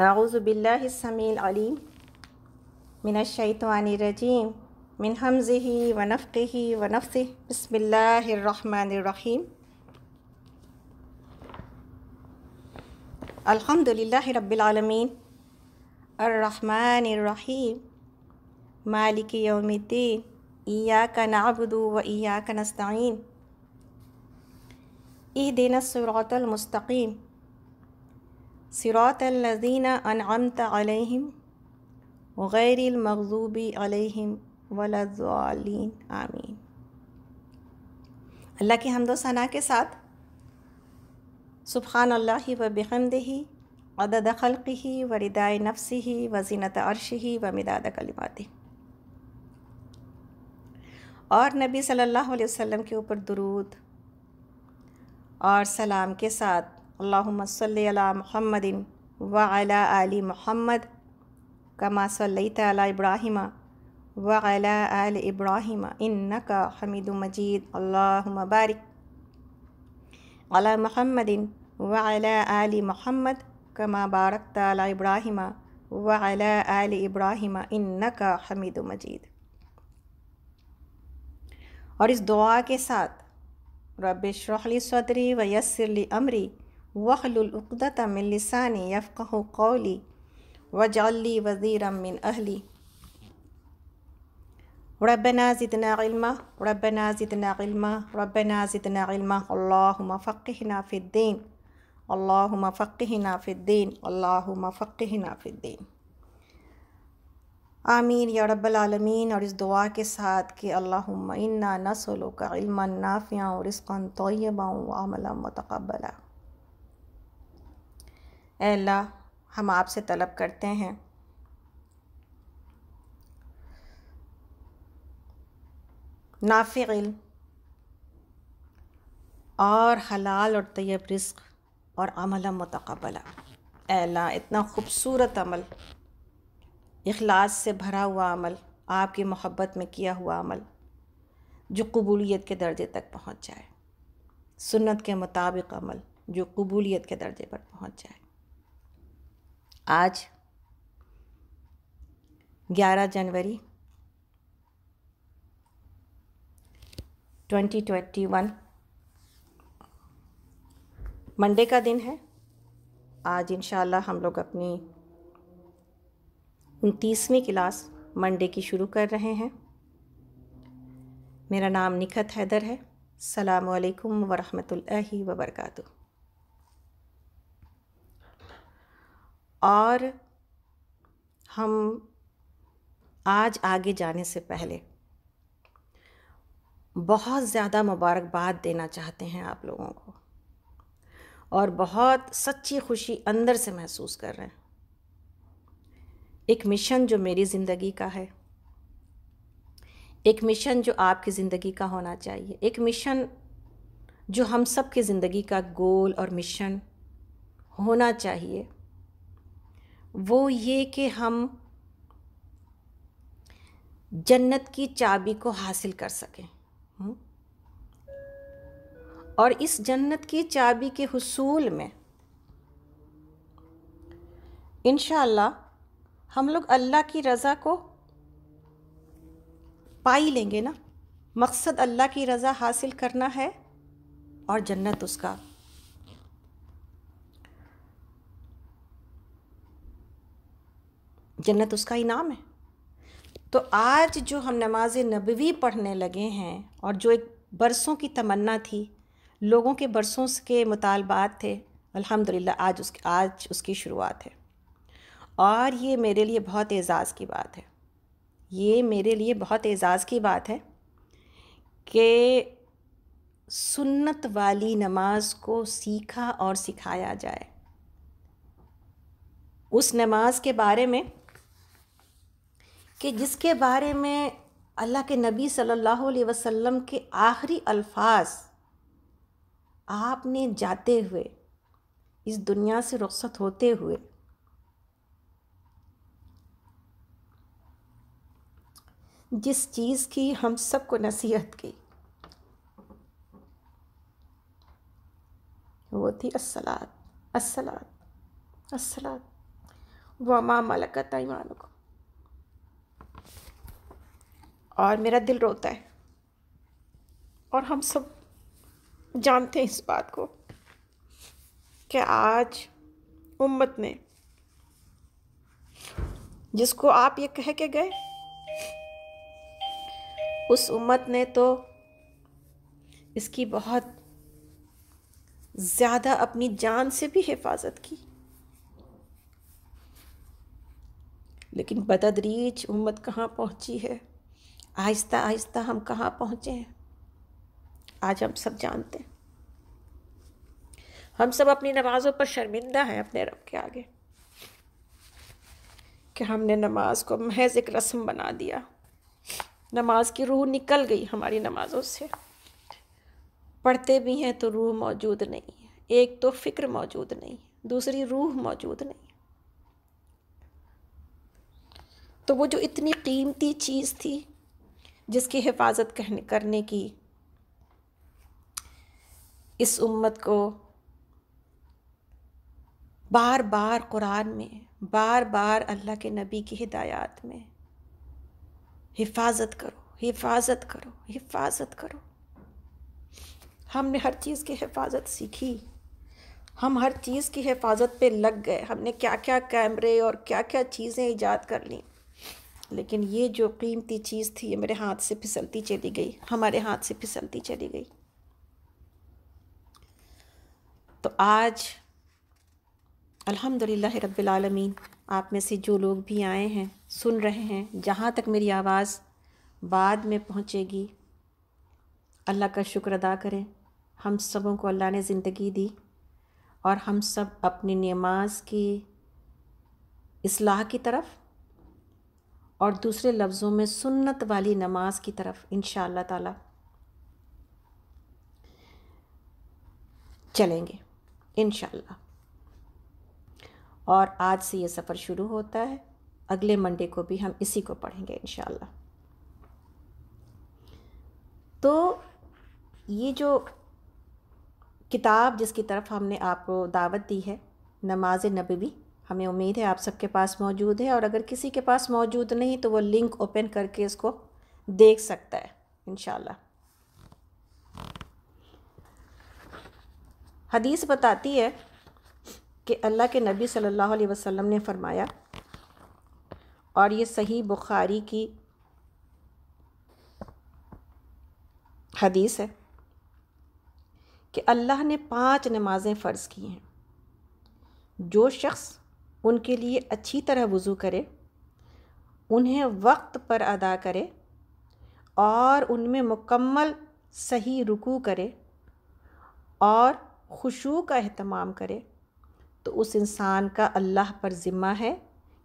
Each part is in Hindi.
أعوذ بالله السميع العليم من الشيطان الرجيم من همزه ونفقه ونفسه بسم الله الرحمن الرحيم الحمد لله رب العالمين الرحمن الرحيم مالك يوم الدين إياك نعبد وإياك نستعين اهدنا الصراط المستقيم सिरात लजीना अनअमत अलहम गैरमगूबी अलहम वलाजालीन आमीन अल्लाह के हमदो सना के साथ सुबहान अल्लाह व बेहमदही अदद खलक़ी व रिदाय नफ्सी वजीनत ही व मिदाद कलिमाती और नबी सल्लल्लाहु अलैहि वसल्लम के ऊपर दुरूद और सलाम के साथ अल्लाम महमदिन व अला आली महमद कमा सल्लत इब्राहिम व अला आल इब्राहिम इन का हमीद मजीद अल्लाह बारिक अला महमदिन व अला आली महमद कमा बारक ताला इब्राहिम व अला आल इब्राहिम इन मजीद और इस दुआ के साथ रब शरहली सदरी व यसरली अमरी واحلل عقدة من لساني يفقه قولي واجعل لي وزيرا من أهلي ربنا زدنا علما ربنا زدنا علما ربنا زدنا علما اللهم فقهنا في الدين اللهم فقهنا في الدين اللهم فقهنا في الدين آمین یا رب العالمین اور اس دعا کے ساتھ کہ اللہم انا نسلک علما نافعا ورزقا طیبا وعملا متقبلا अल्लाह हम आपसे तलब करते हैं नाफिल और हलाल और तैयब रिस्क और अमल मतकबला एला इतना खूबसूरत अमल अखलास से भरा हुआ अमल आपकी मोहब्बत में किया हुआ अमल जो क़बूलीत के दर्जे तक पहुँच जाए सुन्नत के मुताबिक अमल जो कबूलीत के दर्जे पर पहुँच जाए आज 11 जनवरी 2021 मंडे का दिन है आज इन हम लोग अपनी उनतीसवीं क्लास मंडे की शुरू कर रहे हैं मेरा नाम निखत हैदर है सलामकुम वरहमल वबरकू और हम आज आगे जाने से पहले बहुत ज़्यादा मुबारकबाद देना चाहते हैं आप लोगों को और बहुत सच्ची खुशी अंदर से महसूस कर रहे हैं एक मिशन जो मेरी ज़िंदगी का है एक मिशन जो आपकी ज़िंदगी का होना चाहिए एक मिशन जो हम सब की ज़िंदगी का गोल और मिशन होना चाहिए वो ये कि हम जन्नत की चाबी को हासिल कर सकें हम्म? और इस जन्नत की चाबी के हसूल में इन हम लोग अल्लाह की रज़ा को पाई लेंगे ना मकसद अल्लाह की रज़ा हासिल करना है और जन्नत उसका जन्नत उसका इनाम है तो आज जो हम नमाज नबवी पढ़ने लगे हैं और जो एक बरसों की तमन्ना थी लोगों के बरसों के मुतालबात थे अल्हम्दुलिल्लाह आज उस आज उसकी शुरुआत है और ये मेरे लिए बहुत एज़ाज़ की बात है ये मेरे लिए बहुत एज़ाज़ की बात है कि सुन्नत वाली नमाज को सीखा और सिखाया जाए उस नमाज के बारे में कि जिसके बारे में अल्लाह के नबी सल्लल्लाहु अलैहि वसल्लम के आखिरी अल्फाज आपने जाते हुए इस दुनिया से रुखसत होते हुए जिस चीज़ की हम सबको नसीहत की वो थी असलात असलात असलात वमा मलकत ईमान को और मेरा दिल रोता है और हम सब जानते हैं इस बात को कि आज उम्मत ने जिसको आप ये कह के गए उस उम्मत ने तो इसकी बहुत ज़्यादा अपनी जान से भी हिफाजत की लेकिन बतदरीज उम्मत कहाँ पहुँची है आहिस्ता आहिस्ता हम कहाँ पहुँचे हैं आज हम सब जानते हैं हम सब अपनी नमाज़ों पर शर्मिंदा हैं अपने रब के आगे कि हमने नमाज को महज एक रस्म बना दिया नमाज की रूह निकल गई हमारी नमाज़ों से पढ़ते भी हैं तो रूह मौजूद नहीं है एक तो फ़िक्र मौजूद नहीं दूसरी रूह मौजूद नहीं तो वो जो इतनी कीमती चीज़ थी जिसकी हिफाजत करने की इस उम्मत को बार बार कुरान में बार बार अल्लाह के नबी की हिदायत में हिफाजत करो हिफाजत करो हिफाजत करो हमने हर चीज़ की हिफाजत सीखी हम हर चीज़ की हिफाजत पे लग गए हमने क्या क्या कैमरे और क्या क्या चीज़ें ईजाद कर ली लेकिन ये जो कीमती चीज़ थी ये मेरे हाथ से फिसलती चली गई हमारे हाथ से फिसलती चली गई तो आज अल्हम्दुलिल्लाह रब्बिल आलमीन आप में से जो लोग भी आए हैं सुन रहे हैं जहाँ तक मेरी आवाज़ बाद में पहुँचेगी अल्लाह का शुक्र अदा करें हम सबों को अल्लाह ने ज़िंदगी दी और हम सब अपनी नमाज की असलाह की तरफ़ और दूसरे लफ्ज़ों में सुन्नत वाली नमाज की तरफ इन ताला चलेंगे इन और आज से ये सफ़र शुरू होता है अगले मंडे को भी हम इसी को पढ़ेंगे इन तो ये जो किताब जिसकी तरफ हमने आपको दावत दी है नमाज नबी हमें उम्मीद है आप सबके पास मौजूद है और अगर किसी के पास मौजूद नहीं तो वो लिंक ओपन करके इसको देख सकता है इन हदीस बताती है कि अल्लाह के नबी सल्लल्लाहु अलैहि वसल्लम ने फरमाया और ये सही बुखारी की हदीस है कि अल्लाह ने पांच नमाज़ें फ़र्ज़ की हैं जो शख्स उनके लिए अच्छी तरह वज़ू करे उन्हें वक्त पर अदा करे और उनमें मुकम्मल सही रुकू करे और खुशू का अहतमाम करे तो उस इंसान का अल्लाह पर ज़िम्मा है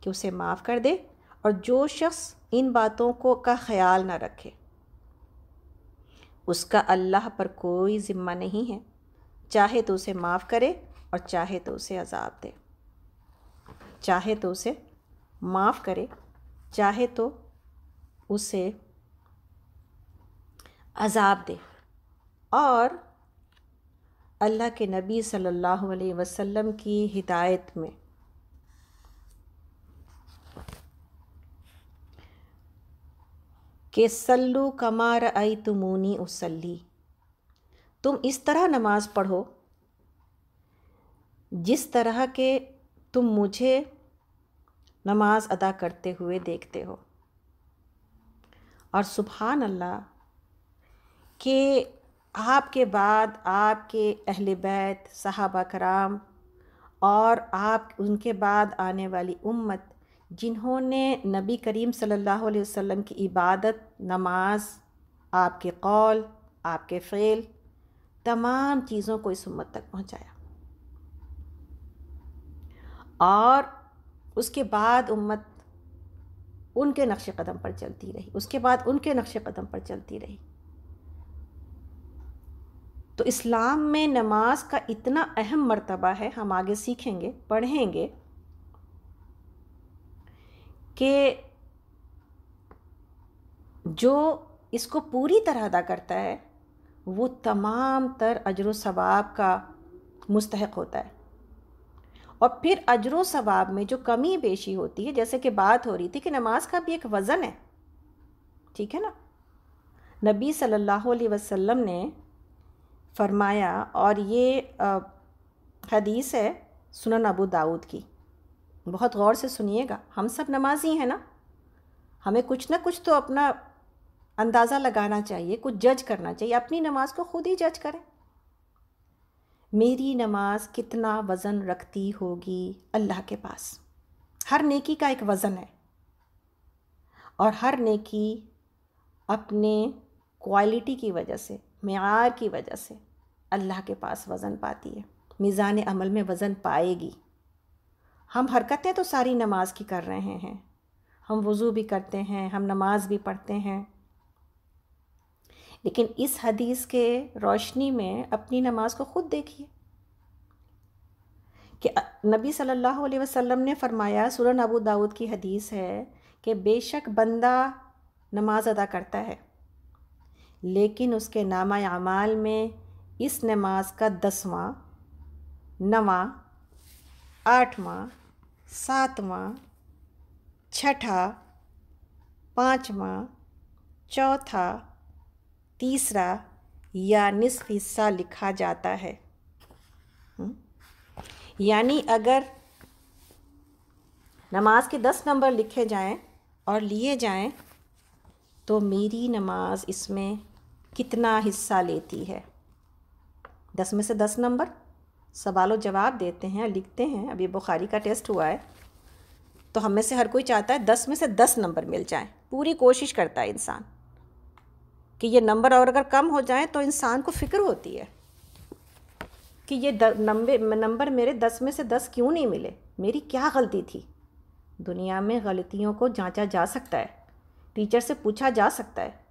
कि उसे माफ़ कर दे और जो शख्स इन बातों को का ख्याल ना रखे उसका अल्लाह पर कोई ज़िम्मा नहीं है चाहे तो उसे माफ़ करे और चाहे तो उसे अजाब दे चाहे तो उसे माफ़ करे चाहे तो उसे अजाब दे और अल्लाह के नबी सल्लल्लाहु अलैहि वसल्लम की हिदायत में के सल्लू कमार आई तुमूनी उसल्ली तुम इस तरह नमाज़ पढ़ो जिस तरह के तुम मुझे नमाज अदा करते हुए देखते हो और सुबहान अल्लाह के आपके बाद आपके अहल बैत साहबा कराम और आप उनके बाद आने वाली उम्मत जिन्होंने नबी करीम सल्लल्लाहु अलैहि वसल्लम की इबादत नमाज आपके कौल आपके फ़ेल तमाम चीज़ों को इस उम्मत तक पहुंचाया और उसके बाद उम्मत उनके नक्श कदम पर चलती रही उसके बाद उनके नक्श कदम पर चलती रही तो इस्लाम में नमाज का इतना अहम मर्तबा है हम आगे सीखेंगे पढ़ेंगे कि जो इसको पूरी तरह अदा करता है वो तमाम तर अजर सवाब का मुस्तक होता है और फिर अजर सवाब में जो कमी बेशी होती है जैसे कि बात हो रही थी कि नमाज का भी एक वज़न है ठीक है ना नबी सल्लल्लाहु अलैहि वसल्लम ने फरमाया और ये हदीस है सुनन अबू दाऊद की बहुत गौर से सुनिएगा हम सब नमाजी हैं ना हमें कुछ ना कुछ तो अपना अंदाज़ा लगाना चाहिए कुछ जज करना चाहिए अपनी नमाज को खुद ही जज करें मेरी नमाज कितना वज़न रखती होगी अल्लाह के पास हर नेकी का एक वज़न है और हर नेकी अपने क्वालिटी की वजह से मैार की वजह से अल्लाह के पास वज़न पाती है मिज़ान अमल में वज़न पाएगी हम हरकतें तो सारी नमाज की कर रहे हैं हम वज़ू भी करते हैं हम नमाज भी पढ़ते हैं लेकिन इस हदीस के रोशनी में अपनी नमाज को ख़ुद देखिए कि नबी सल्लल्लाहु अलैहि वसल्लम ने फरमाया सुरन अबू दाऊद की हदीस है कि बेशक बंदा नमाज अदा करता है लेकिन उसके नामा अमाल में इस नमाज का दसवां नवा आठवां सातवां छठा पाँचवा चौथा तीसरा या निसफ हिस्सा लिखा जाता है हम्म। यानी अगर नमाज के दस नंबर लिखे जाएं और लिए जाएं तो मेरी नमाज इसमें कितना हिस्सा लेती है दस में से दस नंबर सवाल और जवाब देते हैं लिखते हैं अभी बुखारी का टेस्ट हुआ है तो हम में से हर कोई चाहता है दस में से दस नंबर मिल जाए पूरी कोशिश करता है इंसान कि ये नंबर और अगर कम हो जाए तो इंसान को फिक्र होती है कि ये नंबर नंबर मेरे दस में से दस क्यों नहीं मिले मेरी क्या गलती थी दुनिया में गलतियों को जांचा जा सकता है टीचर से पूछा जा सकता है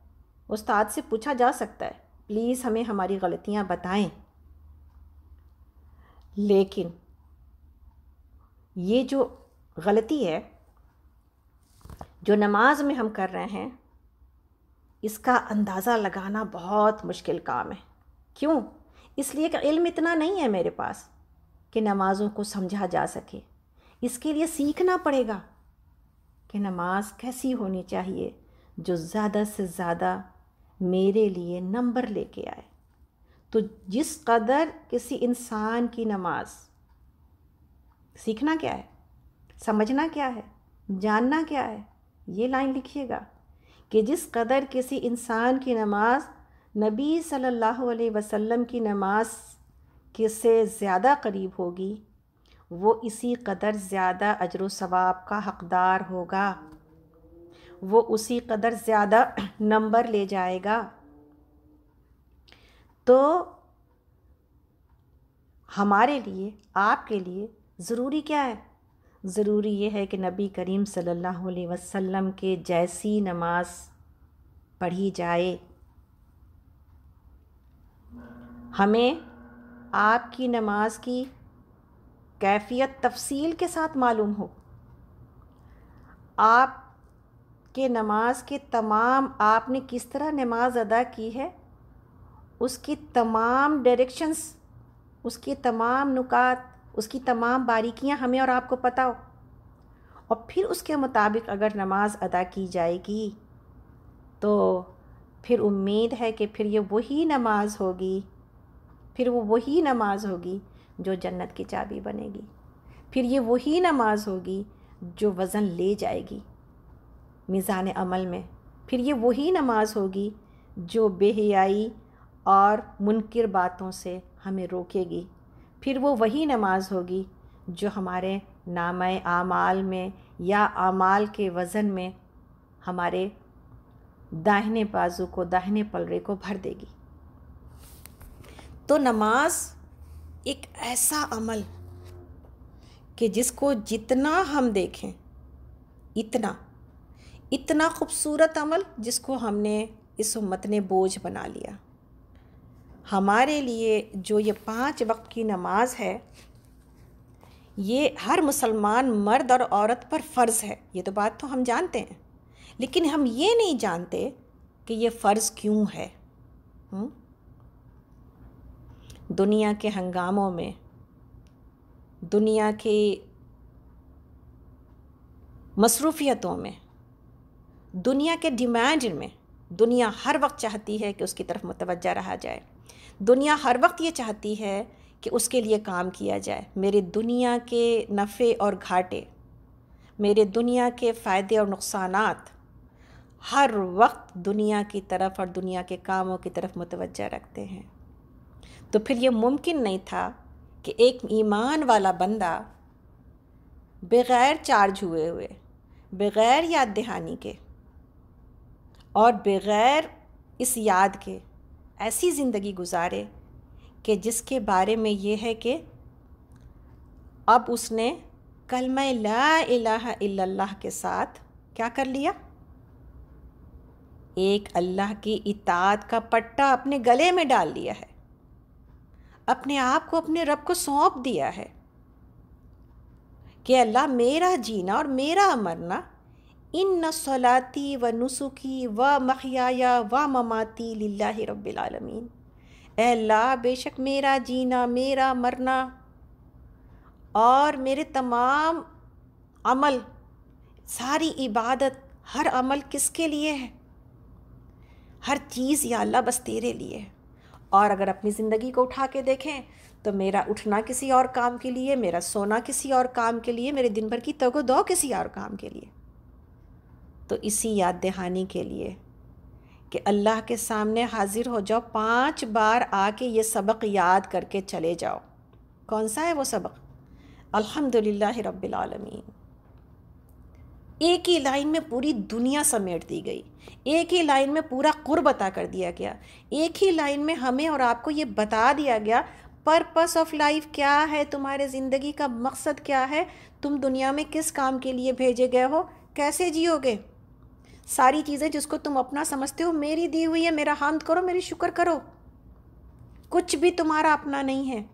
उस्ताद से पूछा जा सकता है प्लीज़ हमें हमारी गलतियां बताएं लेकिन ये जो गलती है जो नमाज में हम कर रहे हैं इसका अंदाज़ा लगाना बहुत मुश्किल काम है क्यों इसलिए कि इल्म इतना नहीं है मेरे पास कि नमाज़ों को समझा जा सके इसके लिए सीखना पड़ेगा कि नमाज कैसी होनी चाहिए जो ज़्यादा से ज़्यादा मेरे लिए नंबर लेके आए तो जिस कदर किसी इंसान की नमाज सीखना क्या है समझना क्या है जानना क्या है ये लाइन लिखिएगा कि जिस कदर किसी इंसान की नमाज नबी सल्लल्लाहु अलैहि वसल्लम की नमाज के से ज़्यादा करीब होगी वो इसी कदर ज़्यादा अजर सवाब का हकदार होगा वो उसी कदर ज़्यादा नंबर ले जाएगा तो हमारे लिए आपके लिए ज़रूरी क्या है ज़रूरी ये है कि नबी करीम सल्लल्लाहु अलैहि वसल्लम के जैसी नमाज पढ़ी जाए हमें आपकी नमाज की कैफियत तफसील के साथ मालूम हो आप के नमाज के तमाम आपने किस तरह नमाज अदा की है उसकी तमाम डायरेक्शंस उसके तमाम नुकात उसकी तमाम बारीकियां हमें और आपको पता हो और फिर उसके मुताबिक अगर नमाज अदा की जाएगी तो फिर उम्मीद है कि फिर ये वही नमाज होगी फिर वो वही नमाज होगी जो जन्नत की चाबी बनेगी फिर ये वही नमाज होगी जो वज़न ले जाएगी मिज़ान अमल में फिर ये वही नमाज होगी जो बेहयाई और मुनकर बातों से हमें रोकेगी फिर वो वही नमाज होगी जो हमारे नाम आमाल में या आमाल के वज़न में हमारे दाहिने बाजू को दाहिने पलड़े को भर देगी तो नमाज एक ऐसा अमल कि जिसको जितना हम देखें इतना इतना खूबसूरत अमल जिसको हमने इस उम्मत ने बोझ बना लिया हमारे लिए जो ये पांच वक्त की नमाज है ये हर मुसलमान मर्द और औरत पर फ़र्ज़ है ये तो बात तो हम जानते हैं लेकिन हम ये नहीं जानते कि ये फ़र्ज़ क्यों है हुँ? दुनिया के हंगामों में दुनिया की मसरूफियतों में दुनिया के डिमांड में दुनिया हर वक्त चाहती है कि उसकी तरफ मुतवजह रहा जाए दुनिया हर वक्त ये चाहती है कि उसके लिए काम किया जाए मेरे दुनिया के नफ़े और घाटे मेरे दुनिया के फ़ायदे और नुकसान हर वक्त दुनिया की तरफ और दुनिया के कामों की तरफ मुतवजह रखते हैं तो फिर ये मुमकिन नहीं था कि एक ईमान वाला बंदा बग़ैर चार्ज हुए हुए बग़ैर याद दहानी के और बग़ैर इस याद के ऐसी ज़िंदगी गुजारे कि जिसके बारे में ये है कि अब उसने कलम ला के साथ क्या कर लिया एक अल्लाह की इताद का पट्टा अपने गले में डाल लिया है अपने आप को अपने रब को सौंप दिया है कि अल्लाह मेरा जीना और मेरा मरना इन न सलाती व नसुख़ी व मखिया व ममाती लाला रबालमीन ला बेशक मेरा जीना मेरा मरना और मेरे तमाम अमल सारी इबादत हर अमल किसके लिए है हर चीज़ या अल्लाह बस तेरे लिए है और अगर अपनी ज़िंदगी को उठा के देखें तो मेरा उठना किसी और काम के लिए मेरा सोना किसी और काम के लिए मेरे दिन भर की तगो दो किसी और काम के लिए तो इसी याद दहानी के लिए कि अल्लाह के सामने हाज़िर हो जाओ पांच बार आके ये सबक याद करके चले जाओ कौन सा है वो सबक अल्हम्दुलिल्लाह रब्बिल आलमीन एक ही लाइन में पूरी दुनिया समेट दी गई एक ही लाइन में पूरा कुर्ब अता कर दिया गया एक ही लाइन में हमें और आपको ये बता दिया गया पर्पस ऑफ लाइफ क्या है तुम्हारे ज़िंदगी का मकसद क्या है तुम दुनिया में किस काम के लिए भेजे गए हो कैसे जियोगे सारी चीज़ें जिसको तुम अपना समझते हो मेरी दी हुई है मेरा हमद करो मेरी शुक्र करो कुछ भी तुम्हारा अपना नहीं है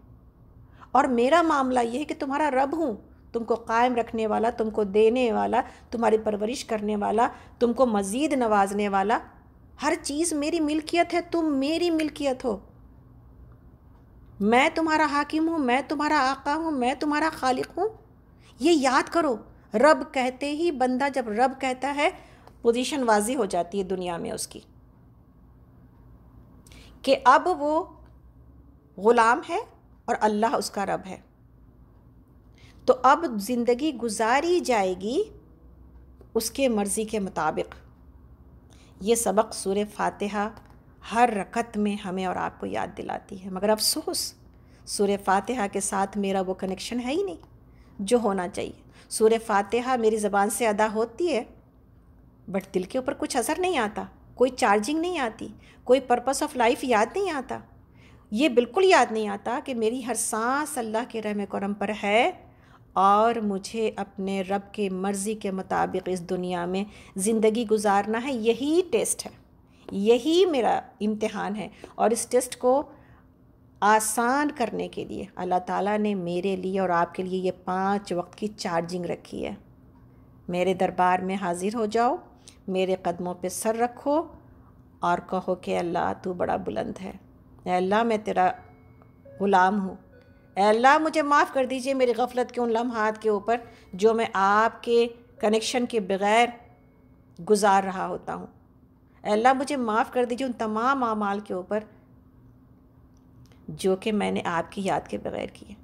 और मेरा मामला ये है कि तुम्हारा रब हूँ तुमको कायम रखने वाला तुमको देने वाला तुम्हारी परवरिश करने वाला तुमको मज़ीद नवाजने वाला हर चीज़ मेरी मिल्कियत है तुम मेरी मिल्कियत हो मैं तुम्हारा हाकिम हूँ मैं तुम्हारा आका हूँ मैं तुम्हारा खालिक हूँ ये याद करो रब कहते ही बंदा जब रब कहता है पोजीशन वाजी हो जाती है दुनिया में उसकी कि अब वो ग़ुलाम है और अल्लाह उसका रब है तो अब ज़िंदगी गुजारी जाएगी उसके मर्ज़ी के मुताबिक ये सबक सूर फातिहा हर रकत में हमें और आपको याद दिलाती है मगर अफसोस सूर फातिहा के साथ मेरा वो कनेक्शन है ही नहीं जो होना चाहिए सूर फातिहा मेरी ज़बान से अदा होती है बट दिल के ऊपर कुछ असर नहीं आता कोई चार्जिंग नहीं आती कोई पर्पस ऑफ लाइफ याद नहीं आता ये बिल्कुल याद नहीं आता कि मेरी हर सांस अल्लाह के रहम करम पर है और मुझे अपने रब के मर्ज़ी के मुताबिक इस दुनिया में ज़िंदगी गुजारना है यही टेस्ट है यही मेरा इम्तहान है और इस टेस्ट को आसान करने के लिए अल्लाह ताला ने मेरे लिए और आपके लिए ये पांच वक्त की चार्जिंग रखी है मेरे दरबार में हाज़िर हो जाओ मेरे कदमों पे सर रखो और कहो कि अल्लाह तू बड़ा बुलंद है अल्लाह मैं तेरा ग़ुलाम हूँ अल्लाह मुझे माफ़ कर दीजिए मेरी गफलत के उन लम्हात के ऊपर जो मैं आपके कनेक्शन के बग़ैर गुजार रहा होता हूँ अल्लाह मुझे माफ़ कर दीजिए उन तमाम अमाल के ऊपर जो कि मैंने आपकी याद के बग़ैर किए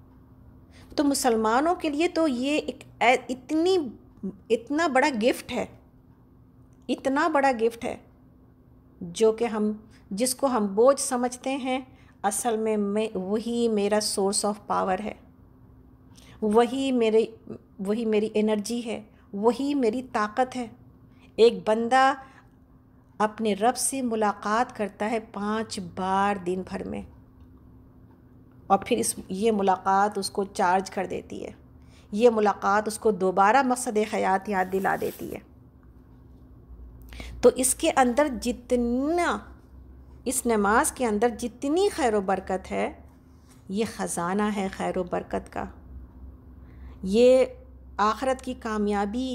तो मुसलमानों के लिए तो ये एक इतनी इतना बड़ा गिफ्ट है इतना बड़ा गिफ्ट है जो कि हम जिसको हम बोझ समझते हैं असल में मैं वही मेरा सोर्स ऑफ पावर है वही मेरे वही मेरी एनर्जी है वही मेरी ताकत है एक बंदा अपने रब से मुलाकात करता है पांच बार दिन भर में और फिर इस ये मुलाकात उसको चार्ज कर देती है ये मुलाकात उसको दोबारा मकसद हयात याद दिला देती है तो इसके अंदर जितना इस नमाज के अंदर जितनी खैर बरकत है ये ख़ज़ाना है खैर बरकत का ये आखरत की कामयाबी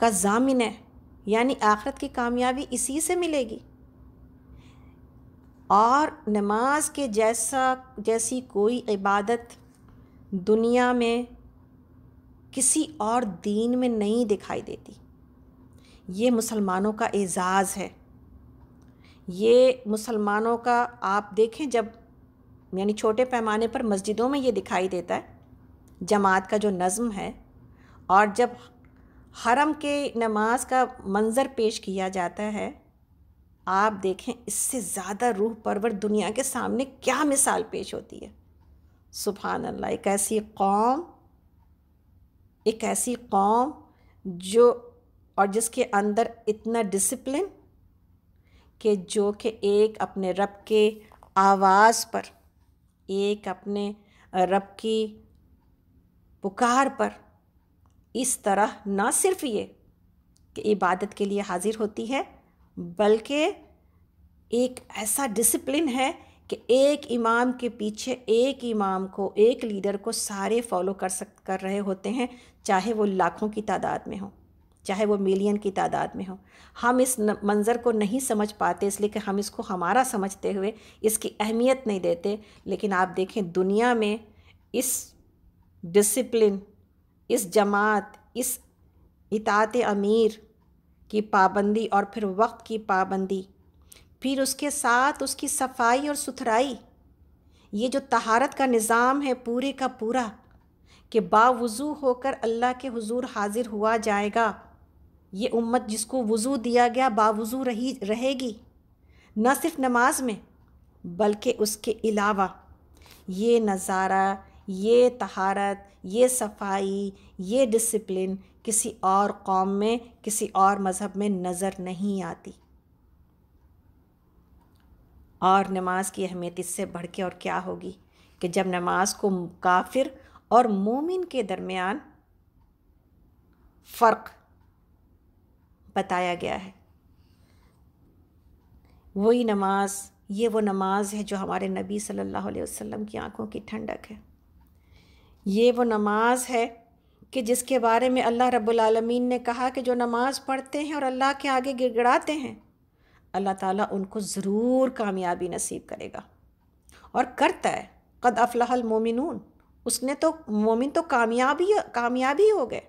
का जामिन है यानी आखरत की कामयाबी इसी से मिलेगी और नमाज के जैसा जैसी कोई इबादत दुनिया में किसी और दीन में नहीं दिखाई देती ये मुसलमानों का एज़ाज़ है ये मुसलमानों का आप देखें जब यानी छोटे पैमाने पर मस्जिदों में ये दिखाई देता है जमात का जो नज़म है और जब हरम के नमाज का मंज़र पेश किया जाता है आप देखें इससे ज़्यादा रूह परवर दुनिया के सामने क्या मिसाल पेश होती है सुबहान अल्लाह एक ऐसी कौम एक ऐसी कौम जो और जिसके अंदर इतना डिसिप्लिन कि जो कि एक अपने रब के आवाज़ पर एक अपने रब की पुकार पर इस तरह ना सिर्फ ये कि इबादत के लिए हाज़िर होती है बल्कि एक ऐसा डिसिप्लिन है कि एक इमाम के पीछे एक इमाम को एक लीडर को सारे फॉलो कर सक कर रहे होते हैं चाहे वो लाखों की तादाद में हों चाहे वो मिलियन की तादाद में हो हम इस मंज़र को नहीं समझ पाते इसलिए कि हम इसको हमारा समझते हुए इसकी अहमियत नहीं देते लेकिन आप देखें दुनिया में इस डिसिप्लिन इस जमात इस इतात अमीर की पाबंदी और फिर वक्त की पाबंदी फिर उसके साथ उसकी सफाई और सुथराई ये जो तहारत का निज़ाम है पूरे का पूरा कि बावज़ू होकर अल्लाह के हुजूर हाज़िर हुआ जाएगा ये उम्मत जिसको वज़ू दिया गया बावज़ू रही रहेगी न सिर्फ नमाज में बल्कि उसके अलावा ये नज़ारा ये तहारत ये सफाई ये डिसिप्लिन किसी और कौम में किसी और मज़हब में नज़र नहीं आती और नमाज की अहमियत इससे बढ़ के और क्या होगी कि जब नमाज को काफिर और मोमिन के दरमियान फ़र्क बताया गया है वही नमाज ये वो नमाज है जो हमारे नबी सल्लल्लाहु अलैहि वसल्लम की आंखों की ठंडक है ये वो नमाज है कि जिसके बारे में अल्लाह रब्बुल आलमीन ने कहा कि जो नमाज़ पढ़ते हैं और अल्लाह के आगे गिड़गड़ाते हैं अल्लाह ताला उनको ज़रूर कामयाबी नसीब करेगा और करता है कद अफलाहल मोमिनून उसने तो मोमिन तो कामयाबी कामयाबी हो गए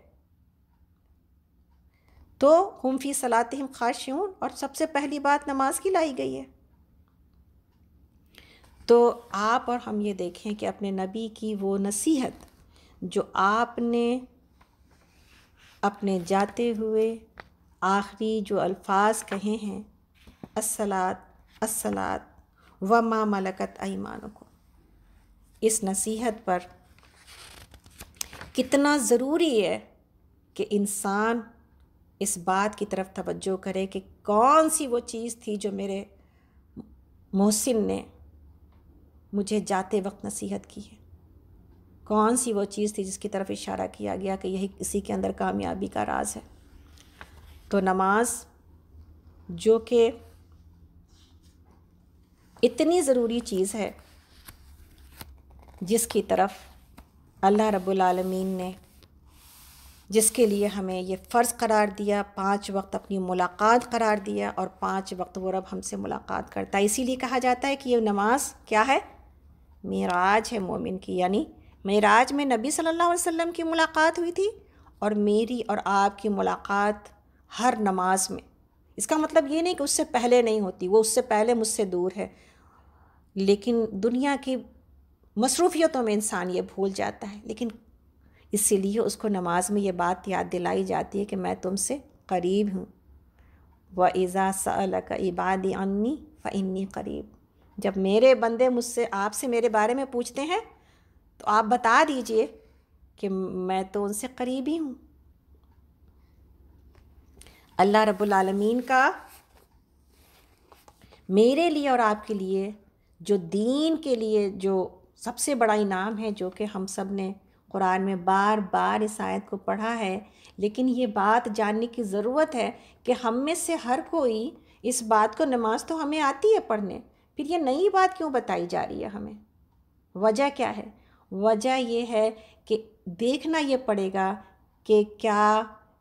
तो हम फी सलातम खाशियों और सबसे पहली बात नमाज की लाई गई है तो आप और हम ये देखें कि अपने नबी की वो नसीहत जो आपने अपने जाते हुए आखिरी जो अल्फाज कहे हैं असलात असलात व माँ मलकत ईमानों को इस नसीहत पर कितना ज़रूरी है कि इंसान इस बात की तरफ तवज्जो करे कि कौन सी वो चीज़ थी जो मेरे मोहसिन ने मुझे जाते वक्त नसीहत की है कौन सी वो चीज़ थी जिसकी तरफ इशारा किया गया कि यही इसी के अंदर कामयाबी का राज है तो नमाज जो कि इतनी ज़रूरी चीज़ है जिसकी तरफ अल्लाह रब्बुल रबालमीन ने जिसके लिए हमें ये फ़र्ज़ करार दिया पांच वक्त अपनी मुलाकात करार दिया और पांच वक्त वो रब हमसे मुलाकात करता है इसीलिए कहा जाता है कि ये नमाज क्या है मेराज है मोमिन की यानी मेराज में नबी सल्लल्लाहु अलैहि वसल्लम की मुलाकात हुई थी और मेरी और आपकी मुलाकात हर नमाज में इसका मतलब ये नहीं कि उससे पहले नहीं होती वो उससे पहले मुझसे दूर है लेकिन दुनिया की मसरूफियतों में इंसान ये भूल जाता है लेकिन इसीलिए उसको नमाज में ये बात याद दिलाई जाती है कि मैं तुमसे करीब हूँ व एज़ा का इबाद अन्नी फ़न्नी करीब जब मेरे बंदे मुझसे आपसे मेरे बारे में पूछते हैं तो आप बता दीजिए कि मैं तो उनसे करीब ही हूँ अल्लाह रबालमीन का मेरे लिए और आपके लिए जो दीन के लिए जो सबसे बड़ा इनाम है जो कि हम सब ने कुरान में बार बार इस आयत को पढ़ा है लेकिन ये बात जानने की ज़रूरत है कि हम में से हर कोई इस बात को नमाज तो हमें आती है पढ़ने फिर ये नई बात क्यों बताई जा रही है हमें वजह क्या है वजह यह है कि देखना ये पड़ेगा कि क्या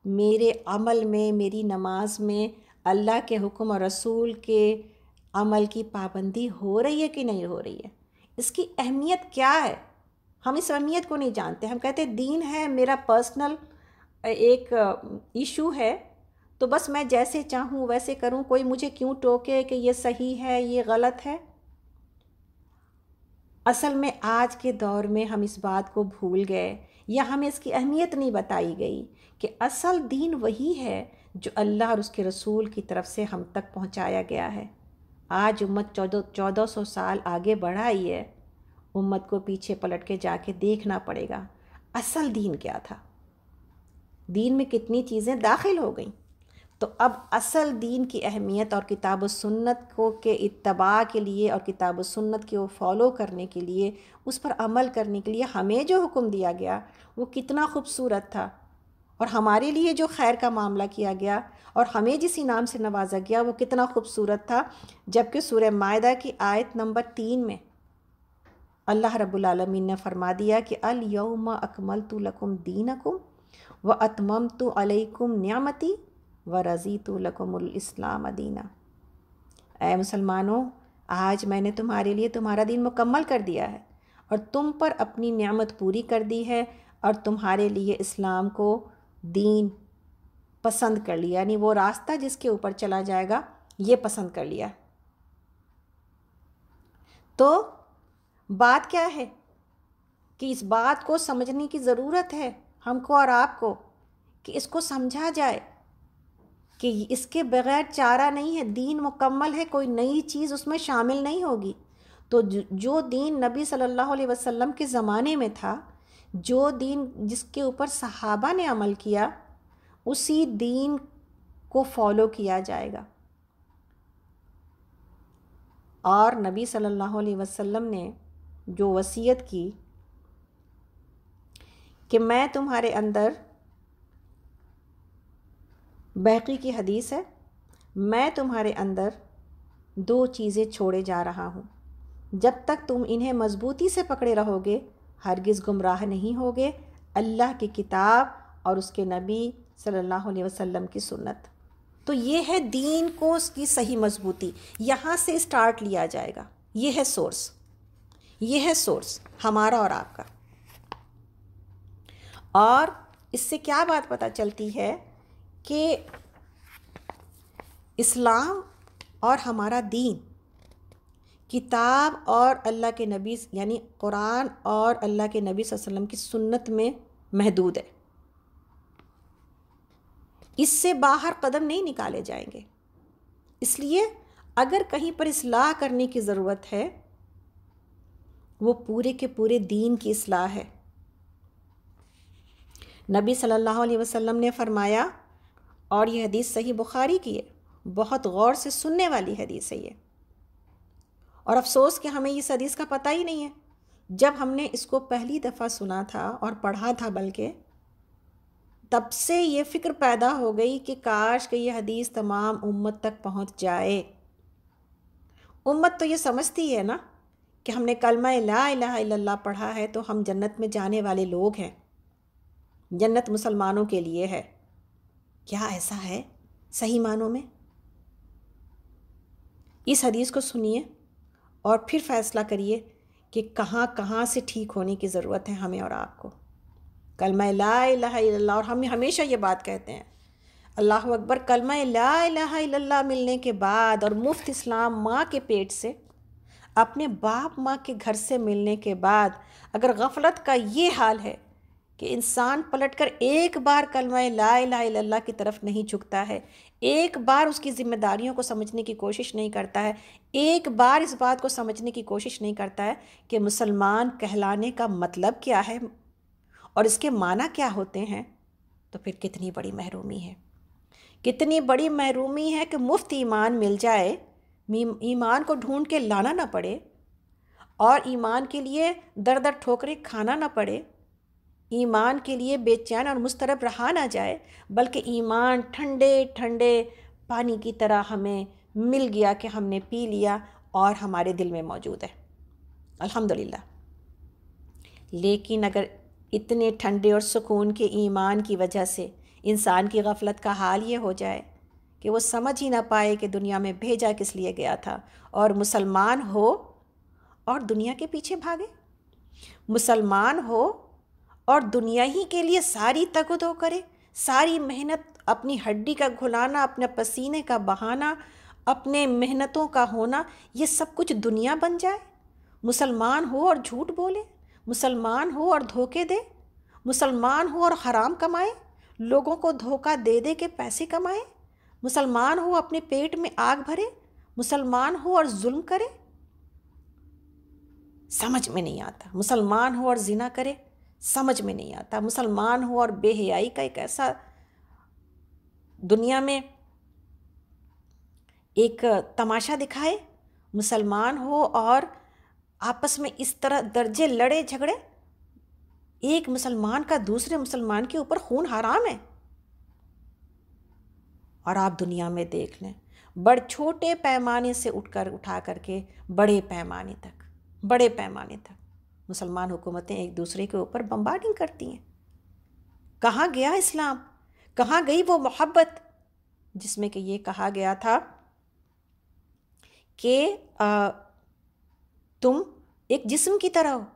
मेरे अमल में मेरी नमाज में अल्लाह के हुक्म और रसूल के अमल की पाबंदी हो रही है कि नहीं हो रही है इसकी अहमियत क्या है हम इस्लामियत को नहीं जानते हम कहते दीन है मेरा पर्सनल एक इशू है तो बस मैं जैसे चाहूँ वैसे करूँ कोई मुझे क्यों टोके कि ये सही है ये गलत है असल में आज के दौर में हम इस बात को भूल गए या हमें इसकी अहमियत नहीं बताई गई कि असल दीन वही है जो अल्लाह और उसके रसूल की तरफ से हम तक पहुंचाया गया है आज उम्मत चौदह चौदह सौ साल आगे बढ़ाई है उम्मत को पीछे पलट के जाके देखना पड़ेगा असल दीन क्या था दीन में कितनी चीज़ें दाखिल हो गई तो अब असल दीन की अहमियत और किताब सुन्नत को के इतबा के लिए और किताब सुन्नत को फॉलो करने के लिए उस पर अमल करने के लिए हमें जो हुक्म दिया गया वो कितना खूबसूरत था और हमारे लिए जो खैर का मामला किया गया और हमें जिस इनाम से नवाजा गया वो कितना खूबसूरत था जबकि सूर्य मायदा की आयत नंबर तीन में अल्लाह रब्लमीन ने फरमा दिया कि यौम अकमल तो लकुम दीन अकुम व अतमम तो अलकुम न्यामती व रज़ी तो लकुमस्लाम दीना ए मुसलमानों आज मैंने तुम्हारे लिए तुम्हारा दिन मुकम्मल कर दिया है और तुम पर अपनी नियामत पूरी कर दी है और तुम्हारे लिए इस्लाम को दीन पसंद कर लिया यानी वो रास्ता जिसके ऊपर चला जाएगा ये पसंद कर लिया तो बात क्या है कि इस बात को समझने की ज़रूरत है हमको और आपको कि इसको समझा जाए कि इसके बगैर चारा नहीं है दीन मुकम्मल है कोई नई चीज़ उसमें शामिल नहीं होगी तो जो दीन नबी सल्लल्लाहु अलैहि वसल्लम के ज़माने में था जो दीन जिसके ऊपर सहाबा ने अमल किया उसी दीन को फॉलो किया जाएगा और नबी सल्लल्लाहु अलैहि वसल्लम ने जो वसीयत की कि मैं तुम्हारे अंदर बहकी की हदीस है मैं तुम्हारे अंदर दो चीज़ें छोड़े जा रहा हूँ जब तक तुम इन्हें मजबूती से पकड़े रहोगे हरगिज़ गुमराह नहीं होगे अल्लाह की किताब और उसके नबी सल्लल्लाहु अलैहि वसल्लम की सुन्नत तो ये है दीन को उसकी सही मजबूती यहाँ से स्टार्ट लिया जाएगा ये है सोर्स ये है सोर्स हमारा और आपका और इससे क्या बात पता चलती है कि इस्लाम और हमारा दीन किताब और अल्लाह के नबी यानी कुरान और अल्लाह के नबी वसल्लम की सुन्नत में महदूद है इससे बाहर कदम नहीं निकाले जाएंगे इसलिए अगर कहीं पर इसलाह करने की ज़रूरत है वो पूरे के पूरे दीन की असलाह है नबी सल्लल्लाहु अलैहि वसल्लम ने फरमाया और यह हदीस सही बुखारी की है बहुत गौर से सुनने वाली हदीस है ये और अफसोस कि हमें इस हदीस का पता ही नहीं है जब हमने इसको पहली दफ़ा सुना था और पढ़ा था बल्कि तब से ये फ़िक्र पैदा हो गई कि काश कि यह हदीस तमाम उम्मत तक पहुंच जाए उम्मत तो ये समझती है ना कि हमने कलमा ला इला पढ़ा है तो हम जन्नत में जाने वाले लोग हैं जन्नत मुसलमानों के लिए है क्या ऐसा है सही मानों में इस हदीस को सुनिए और फिर फ़ैसला करिए कि कहाँ कहाँ से ठीक होने की ज़रूरत है हमें और आपको कलमा ला इला और हम हमेशा ये बात कहते हैं अल्लाह अकबर कलमा ला इला मिलने के बाद और मुफ्त इस्लाम माँ के पेट से अपने बाप माँ के घर से मिलने के बाद अगर गफलत का ये हाल है कि इंसान पलटकर एक बार कलमाए ला ला की तरफ नहीं झुकता है एक बार उसकी ज़िम्मेदारियों को समझने की कोशिश नहीं करता है एक बार इस बात को समझने की कोशिश नहीं करता है कि मुसलमान कहलाने का मतलब क्या है और इसके माना क्या होते हैं तो फिर कितनी बड़ी महरूमी है कितनी बड़ी महरूमी है कि मुफ्त ईमान मिल जाए ईमान को ढूंढ के लाना ना पड़े और ईमान के लिए दर दर ठोकरें खाना ना पड़े ईमान के लिए बेचैन और मुस्तरब रहा ना जाए बल्कि ईमान ठंडे ठंडे पानी की तरह हमें मिल गया कि हमने पी लिया और हमारे दिल में मौजूद है अल्हम्दुलिल्लाह लेकिन अगर इतने ठंडे और सुकून के ईमान की वजह से इंसान की गफलत का हाल ये हो जाए कि वो समझ ही ना पाए कि दुनिया में भेजा किस लिए गया था और मुसलमान हो और दुनिया के पीछे भागे मुसलमान हो और दुनिया ही के लिए सारी तगदो करे सारी मेहनत अपनी हड्डी का घुलाना अपने पसीने का बहाना अपने मेहनतों का होना ये सब कुछ दुनिया बन जाए मुसलमान हो और झूठ बोले मुसलमान हो और धोखे दे मुसलमान हो और हराम कमाए लोगों को धोखा दे दे के पैसे कमाएँ मुसलमान हो अपने पेट में आग भरे मुसलमान हो और जुल्म करे समझ में नहीं आता मुसलमान हो और जिना करे समझ में नहीं आता मुसलमान हो और बेहयाई का एक ऐसा दुनिया में एक तमाशा दिखाए मुसलमान हो और आपस में इस तरह दर्जे लड़े झगड़े एक मुसलमान का दूसरे मुसलमान के ऊपर खून हराम है और आप दुनिया में देख लें बड़ छोटे पैमाने से उठकर उठा करके बड़े पैमाने तक बड़े पैमाने तक मुसलमान हुकूमतें एक दूसरे के ऊपर बम्बार्डिंग करती हैं कहाँ गया इस्लाम कहाँ गई वो मोहब्बत जिसमें कि ये कहा गया था कि तुम एक जिस्म की तरह हो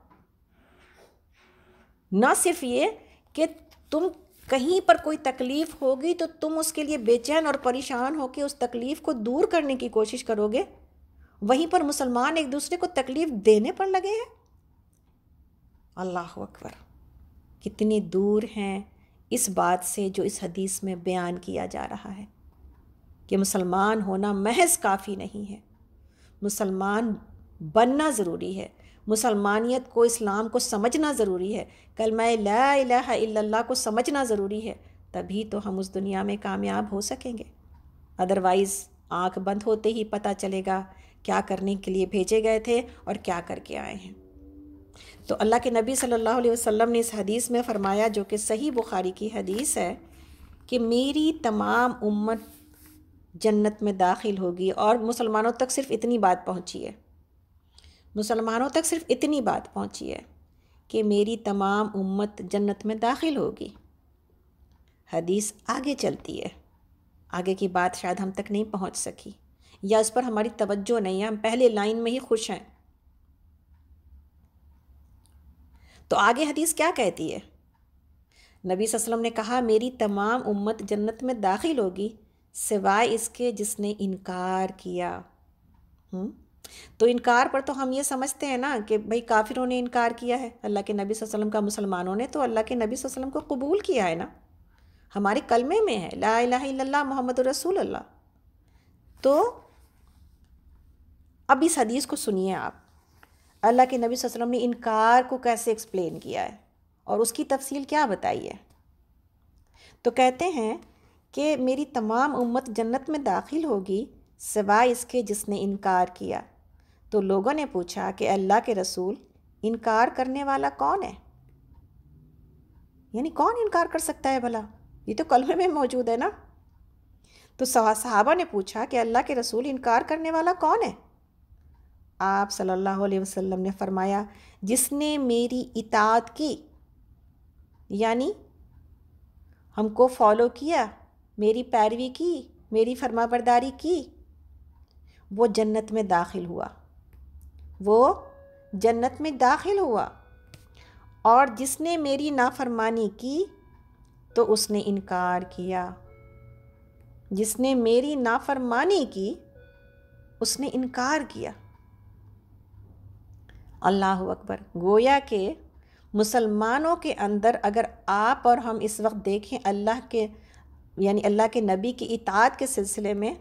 ना सिर्फ ये कि तुम कहीं पर कोई तकलीफ़ होगी तो तुम उसके लिए बेचैन और परेशान होकर उस तकलीफ़ को दूर करने की कोशिश करोगे वहीं पर मुसलमान एक दूसरे को तकलीफ़ देने पर लगे हैं अल्लाह अकबर कितनी दूर हैं इस बात से जो इस हदीस में बयान किया जा रहा है कि मुसलमान होना महज काफ़ी नहीं है मुसलमान बनना ज़रूरी है मुसलमानियत को इस्लाम को समझना ज़रूरी है कल ला को समझना ज़रूरी है तभी तो हम उस दुनिया में कामयाब हो सकेंगे अदरवाइज़ आंख बंद होते ही पता चलेगा क्या करने के लिए भेजे गए थे और क्या करके आए हैं तो अल्लाह के नबी सल्लल्लाहु अलैहि वसल्लम ने इस हदीस में फरमाया जो कि सही बुखारी की हदीस है कि मेरी तमाम उम्मत जन्नत में दाखिल होगी और मुसलमानों तक सिर्फ इतनी बात पहुंची है मुसलमानों तक सिर्फ इतनी बात पहुंची है कि मेरी तमाम उम्मत जन्नत में दाखिल होगी हदीस आगे चलती है आगे की बात शायद हम तक नहीं पहुंच सकी या उस पर हमारी तवज्जो नहीं है हम पहले लाइन में ही खुश हैं तो आगे हदीस क्या कहती है नबी वसल्लम ने कहा मेरी तमाम उम्मत जन्नत में दाखिल होगी सिवाय इसके जिसने इनकार किया हुँ? तो इनकार पर तो हम ये समझते हैं ना कि भाई काफिरों ने इनकार किया है अल्लाह के नबी वसल्लम का मुसलमानों ने तो अल्लाह के नबी वसल्लम को कबूल किया है ना हमारे कलमे में है ला इला मोहम्मद रसूल अल्लाह तो अब इस हदीस को सुनिए आप अल्लाह के नबी वसल्लम ने इनकार को कैसे एक्सप्लेन किया है और उसकी तफसील क्या बताई है तो कहते हैं कि मेरी तमाम उम्मत जन्नत में दाखिल होगी सिवाय इसके जिसने इनकार किया तो लोगों ने पूछा कि अल्लाह के रसूल इनकार करने वाला कौन है यानी कौन इनकार कर सकता है भला ये तो कलमे में मौजूद है ना तो सहाबा ने पूछा कि अल्लाह के रसूल इनकार करने वाला कौन है आप सल्लल्लाहु अलैहि वसल्लम ने फरमाया जिसने मेरी इताद की यानी हमको फॉलो किया मेरी पैरवी की मेरी फरमाबरदारी की वो जन्नत में दाखिल हुआ वो जन्नत में दाखिल हुआ और जिसने मेरी नाफरमानी की तो उसने इनकार किया जिसने मेरी नाफरमानी की उसने इनकार किया अल्लाह अकबर गोया के मुसलमानों के अंदर अगर आप और हम इस वक्त देखें अल्लाह के यानी अल्लाह के नबी की इतात के सिलसिले में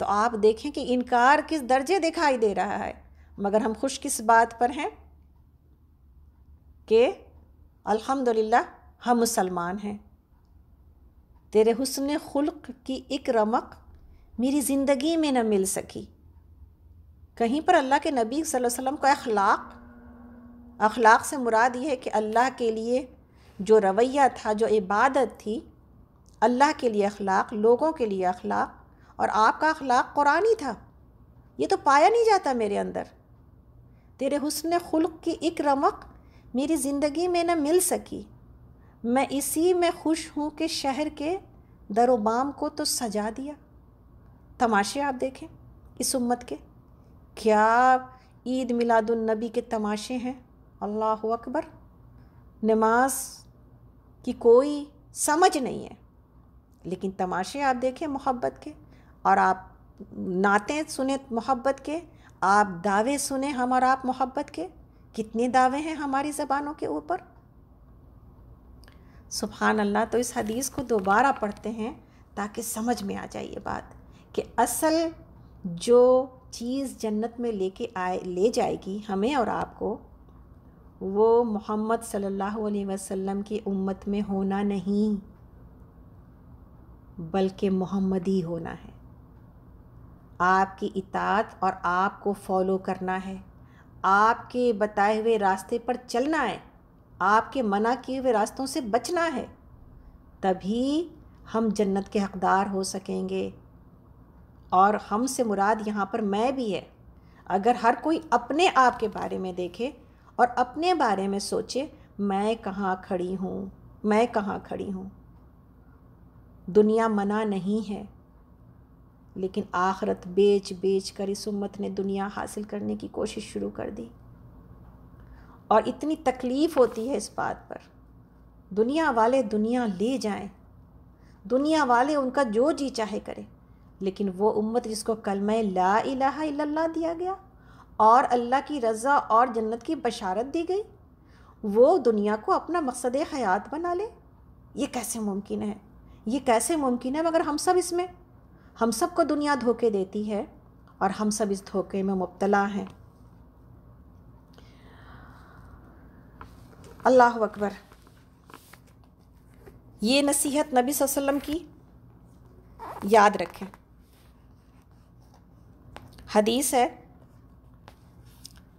तो आप देखें कि इनकार किस दर्जे दिखाई दे रहा है मगर हम खुश किस बात पर हैं कि अल्हम्दुलिल्लाह हम मुसलमान हैं तेरे हसन खुल्क की एक रमक मेरी ज़िंदगी में न मिल सकी कहीं पर अल्लाह के नबी वसल्लम का अखलाक अखलाक से मुराद ये है कि अल्लाह के लिए जो रवैया था जो इबादत थी अल्लाह के लिए अखलाक लोगों के लिए अखलाक और आपका अखलाक कुरानी था ये तो पाया नहीं जाता मेरे अंदर तेरे हुसन खुल्क की एक रमक मेरी ज़िंदगी में न मिल सकी मैं इसी में खुश हूँ कि शहर के दरोबाम को तो सजा दिया तमाशे आप देखें इस उम्मत के क्या ईद मिलादुलनबी के तमाशे हैं अल्लाह अकबर नमाज की कोई समझ नहीं है लेकिन तमाशे आप देखें मोहब्बत के और आप नातें सुने मोहब्बत के आप दावे सुने हम और आप मोहब्बत के कितने दावे हैं हमारी ज़बानों के ऊपर सुबहान अल्लाह तो इस हदीस को दोबारा पढ़ते हैं ताकि समझ में आ जाए ये बात कि असल जो चीज़ जन्नत में लेके आए ले जाएगी हमें और आपको वो मोहम्मद सल्लल्लाहु अलैहि वसल्लम की उम्मत में होना नहीं बल्कि मोहम्मदी होना है आपकी इतात और आपको फॉलो करना है आपके बताए हुए रास्ते पर चलना है आपके मना किए हुए रास्तों से बचना है तभी हम जन्नत के हकदार हो सकेंगे और हम से मुराद यहाँ पर मैं भी है अगर हर कोई अपने आप के बारे में देखे और अपने बारे में सोचे मैं कहाँ खड़ी हूँ मैं कहाँ खड़ी हूँ दुनिया मना नहीं है लेकिन आखरत बेच बेच कर इस उम्मत ने दुनिया हासिल करने की कोशिश शुरू कर दी और इतनी तकलीफ़ होती है इस बात पर दुनिया वाले दुनिया ले जाएं दुनिया वाले उनका जो जी चाहे करें लेकिन वो उम्मत जिसको कलम ला इलाहा इल्लल्लाह दिया गया और अल्लाह की रज़ा और जन्नत की बशारत दी गई वो दुनिया को अपना मकसद हयात बना ले ये कैसे मुमकिन है ये कैसे मुमकिन है मगर हम सब इसमें हम सबको दुनिया धोखे देती है और हम सब इस धोखे में मुबतला हैं अल्लाह अकबर ये नसीहत नबी वसल्लम की याद रखें हदीस है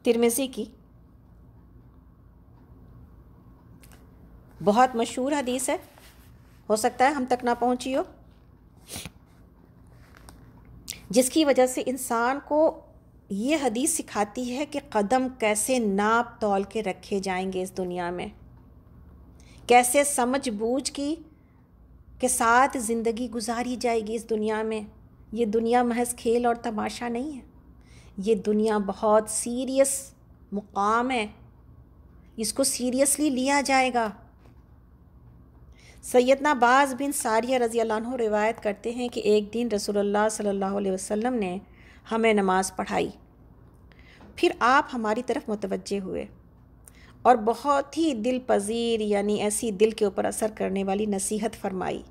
तिरमिजी की बहुत मशहूर हदीस है हो सकता है हम तक ना पहुंची हो जिसकी वजह से इंसान को ये हदीस सिखाती है कि कदम कैसे नाप तोल के रखे जाएंगे इस दुनिया में कैसे समझ बूझ की के साथ ज़िंदगी गुजारी जाएगी इस दुनिया में ये दुनिया महज खेल और तमाशा नहीं है ये दुनिया बहुत सीरियस मुकाम है इसको सीरियसली लिया जाएगा सैदना बाज़ बिन सारिया रज़ी अल्लाह रिवायत करते हैं कि एक दिन रसोल्ला सल्ह वसम ने हमें नमाज़ पढ़ाई फिर आप हमारी तरफ मुतवजह हुए और बहुत ही दिल पजीर यानी ऐसी दिल के ऊपर असर करने वाली नसीहत फरमाई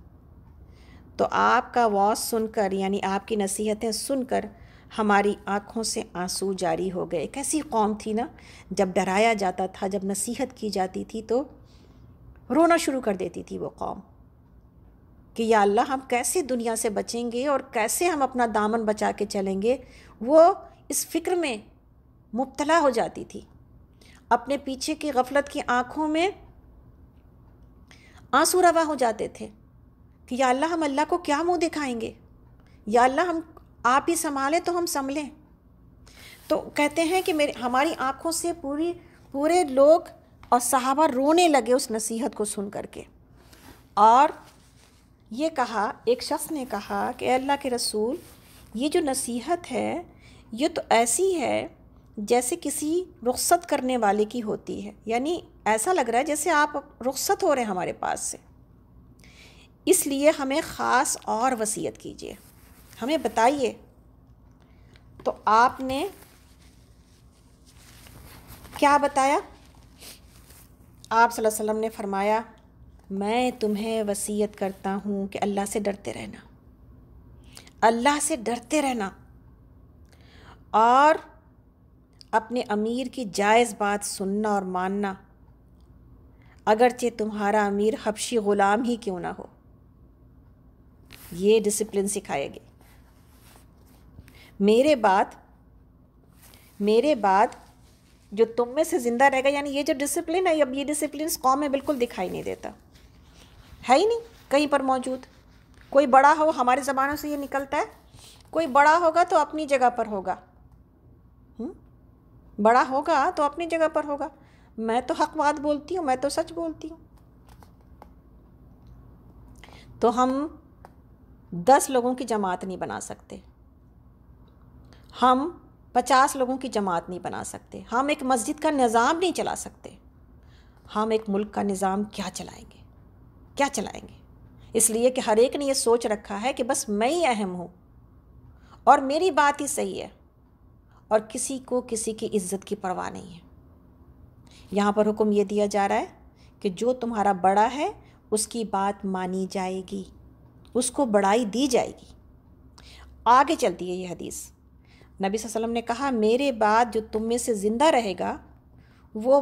तो आपका वॉज सुनकर यानी आपकी नसीहतें सुनकर हमारी आँखों से आंसू जारी हो गए कैसी कौम थी ना जब डराया जाता था जब नसीहत की जाती थी तो रोना शुरू कर देती थी वो कौम कि या अल्लाह हम कैसे दुनिया से बचेंगे और कैसे हम अपना दामन बचा के चलेंगे वो इस फिक्र में मुबतला हो जाती थी अपने पीछे की गफलत की आँखों में आंसू रवा हो जाते थे कि या अल्लाह हम अल्लाह को क्या मुंह दिखाएंगे या अल्लाह हम आप ही संभालें तो हम संभलें तो कहते हैं कि मेरे हमारी आँखों से पूरी पूरे लोग और सहाबा रोने लगे उस नसीहत को सुन करके और ये कहा एक शख्स ने कहा कि अल्लाह के रसूल ये जो नसीहत है ये तो ऐसी है जैसे किसी रुख्सत करने वाले की होती है यानी ऐसा लग रहा है जैसे आप रुखसत हो रहे हैं हमारे पास से इसलिए हमें ख़ास और वसीयत कीजिए हमें बताइए तो आपने क्या बताया आप सल्लल्लाहु अलैहि वसल्लम ने फरमाया मैं तुम्हें वसीयत करता हूँ कि अल्लाह से डरते रहना अल्लाह से डरते रहना और अपने अमीर की जायज़ बात सुनना और मानना अगरचे तुम्हारा अमीर हबशी ग़ुलाम ही क्यों ना हो ये डिसिप्लिन सिखाएगी मेरे बाद मेरे बाद जो तुम में से ज़िंदा रहेगा यानी ये जो डिसिप्लिन है अब ये डिसिप्लिन इस कॉम में बिल्कुल दिखाई नहीं देता है ही नहीं कहीं पर मौजूद कोई बड़ा हो हमारे ज़मानों से ये निकलता है कोई बड़ा होगा तो अपनी जगह पर होगा हुँ? बड़ा होगा तो अपनी जगह पर होगा मैं तो हक बात बोलती हूँ मैं तो सच बोलती हूँ तो हम दस लोगों की जमात नहीं बना सकते हम पचास लोगों की जमात नहीं बना सकते हम एक मस्जिद का निज़ाम नहीं चला सकते हम एक मुल्क का निज़ाम क्या चलाएंगे क्या चलाएंगे इसलिए कि हर एक ने यह सोच रखा है कि बस मैं ही अहम हूँ और मेरी बात ही सही है और किसी को किसी की इज्जत की परवाह नहीं है यहाँ पर हुक्म ये दिया जा रहा है कि जो तुम्हारा बड़ा है उसकी बात मानी जाएगी उसको बड़ाई दी जाएगी आगे चलती है ये हदीस नबी वसल्लम ने कहा मेरे बाद जो तुम में से ज़िंदा रहेगा वो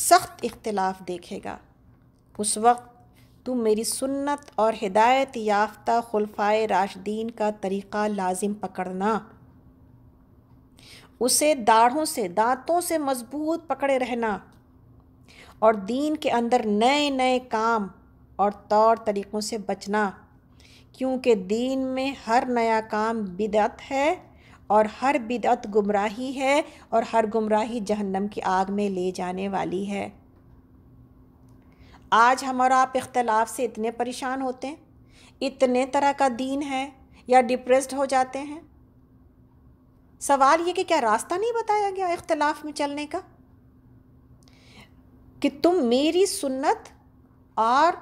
सख्त इख्तलाफ देखेगा उस वक्त तुम मेरी सुन्नत और हिदायत याफ़्त खुलफाए राशदीन का तरीक़ा लाजिम पकड़ना उसे दाढ़ों से दांतों से मजबूत पकड़े रहना और दीन के अंदर नए नए काम और तौर तरीक़ों से बचना क्योंकि दीन में हर नया काम बिदत है और हर बिदत गुमराही है और हर गुमराही जहन्नम की आग में ले जाने वाली है आज हम और आप इख्तलाफ से इतने परेशान होते हैं इतने तरह का दीन है या डिप्रेस्ड हो जाते हैं सवाल ये कि क्या रास्ता नहीं बताया गया इख्तलाफ में चलने का कि तुम मेरी सुन्नत और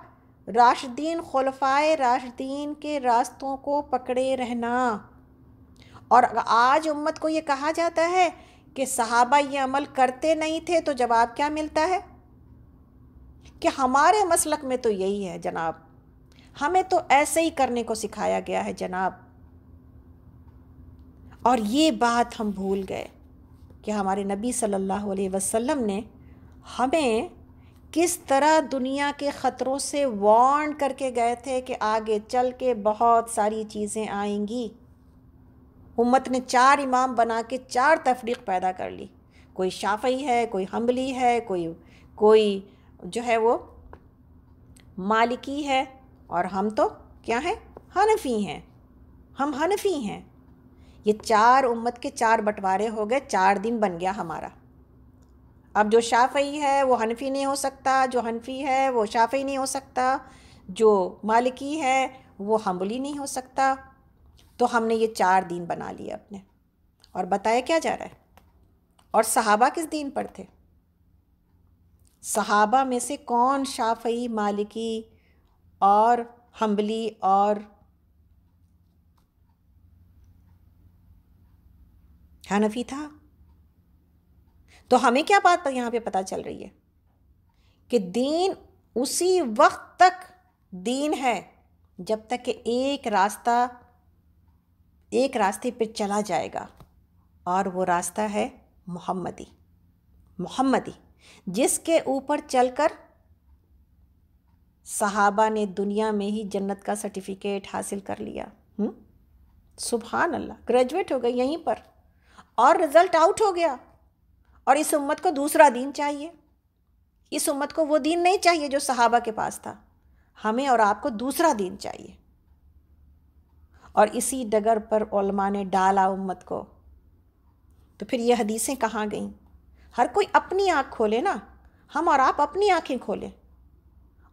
राशदीन खलफाए राशदीन के रास्तों को पकड़े रहना और आज उम्मत को ये कहा जाता है कि सहाबा ये अमल करते नहीं थे तो जवाब क्या मिलता है कि हमारे मसलक में तो यही है जनाब हमें तो ऐसे ही करने को सिखाया गया है जनाब और ये बात हम भूल गए कि हमारे नबी सल्लल्लाहु अलैहि वसल्लम ने हमें किस तरह दुनिया के ख़तरों से वार्न करके गए थे कि आगे चल के बहुत सारी चीज़ें आएंगी उम्मत ने चार इमाम बना के चार तफरीक पैदा कर ली कोई शाफई है कोई हम्बली है कोई कोई जो है वो मालिकी है और हम तो क्या हैं हनफी हैं हम हनफी हैं ये चार उम्मत के चार बंटवारे हो गए चार दिन बन गया हमारा अब जो शाफई है वो हनफी नहीं हो सकता जो हनफी है वो शाफी नहीं हो सकता जो मालिकी है वो हम्बली नहीं हो सकता तो हमने ये चार दिन बना लिए अपने और बताया क्या जा रहा है और सहाबा किस दिन पर थे सहाबा में से कौन शाफई मालिकी और हम्बली और हनफी था तो हमें क्या बात यहाँ पे पता चल रही है कि दीन उसी वक्त तक दीन है जब तक कि एक रास्ता एक रास्ते पर चला जाएगा और वो रास्ता है मोहम्मदी मोहम्मदी जिसके ऊपर चलकर सहाबा ने दुनिया में ही जन्नत का सर्टिफिकेट हासिल कर लिया सुबहान अल्लाह ग्रेजुएट हो गए यहीं पर और रिज़ल्ट आउट हो गया और इस उम्मत को दूसरा दीन चाहिए इस उम्मत को वो दीन नहीं चाहिए जो सहाबा के पास था हमें और आपको दूसरा दीन चाहिए और इसी डगर पर ओलमा ने डाला उम्मत को तो फिर ये हदीसें कहाँ गईं हर कोई अपनी आँख खोले ना हम और आप अपनी आँखें खोलें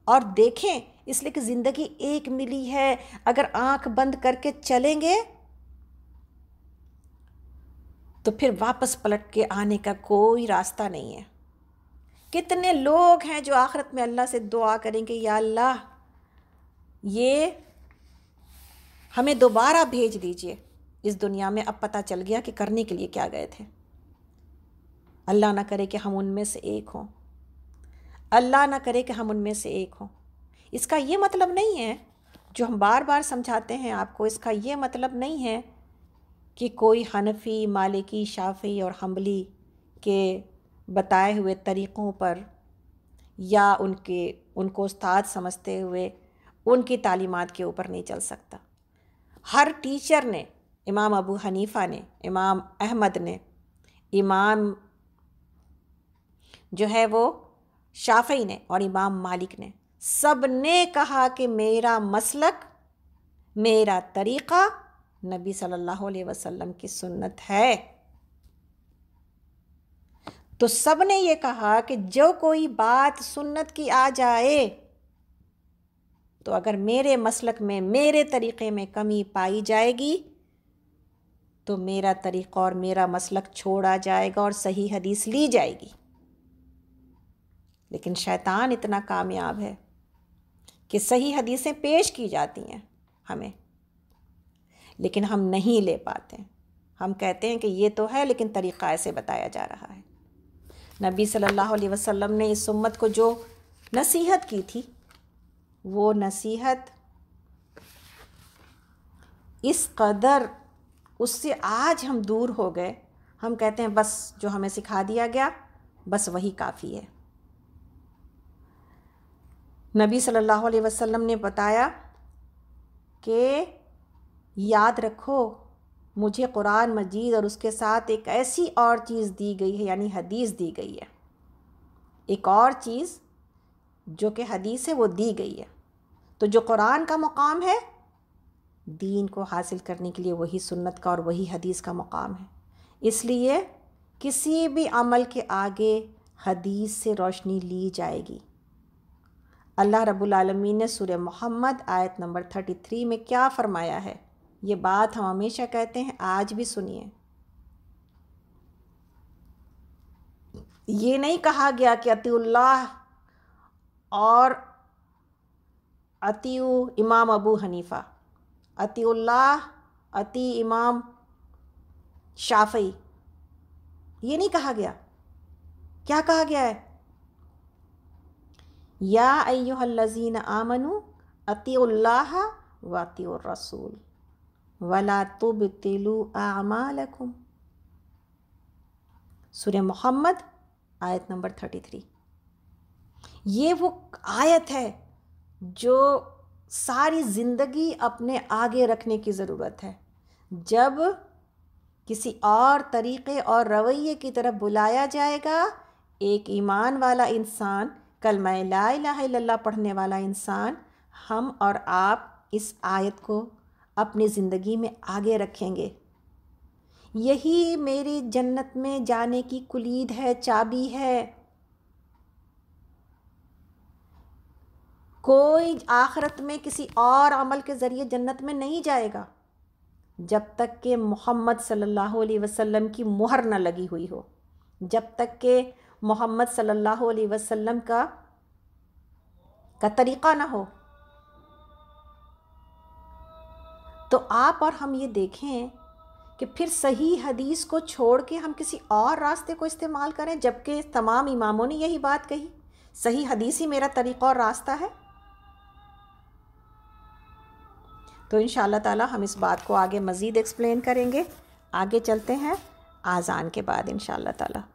और देखें इसलिए कि ज़िंदगी एक मिली है अगर आँख बंद करके चलेंगे तो फिर वापस पलट के आने का कोई रास्ता नहीं है कितने लोग हैं जो आखिरत में अल्लाह से दुआ करेंगे या अल्लाह ये हमें दोबारा भेज दीजिए इस दुनिया में अब पता चल गया कि करने के लिए क्या गए थे अल्लाह ना करे कि हम उनमें से एक हों अल्लाह ना करे कि हम उनमें से एक हों इसका ये मतलब नहीं है जो हम बार बार समझाते हैं आपको इसका ये मतलब नहीं है कि कोई हनफी मालिकी शाफी और हम्बली के बताए हुए तरीक़ों पर या उनके उनको उस्ताद समझते हुए उनकी तालीमात के ऊपर नहीं चल सकता हर टीचर ने इमाम अबू हनीफ़ा ने इमाम अहमद ने इमाम जो है वो शाफई ने और इमाम मालिक ने सब ने कहा कि मेरा मसलक मेरा तरीक़ा नबी सल्लल्लाहु अलैहि वसल्लम की सुन्नत है तो सब ने ये कहा कि जो कोई बात सुन्नत की आ जाए तो अगर मेरे मसलक में मेरे तरीक़े में कमी पाई जाएगी तो मेरा तरीक़ा और मेरा मसलक छोड़ा जाएगा और सही हदीस ली जाएगी लेकिन शैतान इतना कामयाब है कि सही हदीसें पेश की जाती हैं हमें लेकिन हम नहीं ले पाते हम कहते हैं कि ये तो है लेकिन तरीक़ा ऐसे बताया जा रहा है नबी सल्लल्लाहु अलैहि वसल्लम ने इस उम्मत को जो नसीहत की थी वो नसीहत इस कदर उससे आज हम दूर हो गए हम कहते हैं बस जो हमें सिखा दिया गया बस वही काफ़ी है नबी सल्लल्लाहु अलैहि वसल्लम ने बताया कि याद रखो मुझे कुरान मजीद और उसके साथ एक ऐसी और चीज़ दी गई है यानी हदीस दी गई है एक और चीज़ जो कि हदीस है वो दी गई है तो जो कुरान का मुकाम है दीन को हासिल करने के लिए वही सुन्नत का और वही हदीस का मुकाम है इसलिए किसी भी अमल के आगे हदीस से रोशनी ली जाएगी अल्लाह रब्बुल रबालमीन ने सूर्य मोहम्मद आयत नंबर थर्टी थ्री में क्या फ़रमाया है ये बात हम हमेशा कहते हैं आज भी सुनिए ये नहीं कहा गया कि अतील्लाह और अतीउ इमाम अबू हनीफ़ा अतीउल्लाह अती इमाम शाफई ये नहीं कहा गया क्या कहा गया है या अयोहल्लजीन आमनु अतीउल्लाह व रसूल वला तुब तिलु आमालकुम सूर्य मोहम्मद आयत नंबर थर्टी थ्री ये वो आयत है जो सारी ज़िंदगी अपने आगे रखने की ज़रूरत है जब किसी और तरीक़े और रवैये की तरफ बुलाया जाएगा एक ईमान वाला इंसान कलमा ला पढ़ने वाला इंसान हम और आप इस आयत को अपनी ज़िंदगी में आगे रखेंगे यही मेरी जन्नत में जाने की कुलीद है चाबी है कोई आखरत में किसी और अमल के ज़रिए जन्नत में नहीं जाएगा जब तक के मोहम्मद सल्लल्लाहु अलैहि वसल्लम की मुहर न लगी हुई हो जब तक के मोहम्मद सल्लल्लाहु अलैहि वसल्लम का का तरीक़ा ना हो तो आप और हम ये देखें कि फिर सही हदीस को छोड़ के हम किसी और रास्ते को इस्तेमाल करें जबकि तमाम इमामों ने यही बात कही सही हदीस ही मेरा तरीक़ा और रास्ता है तो इन ताला हम इस बात को आगे मज़ीद एक्सप्लेन करेंगे आगे चलते हैं आज़ान के बाद इन ताला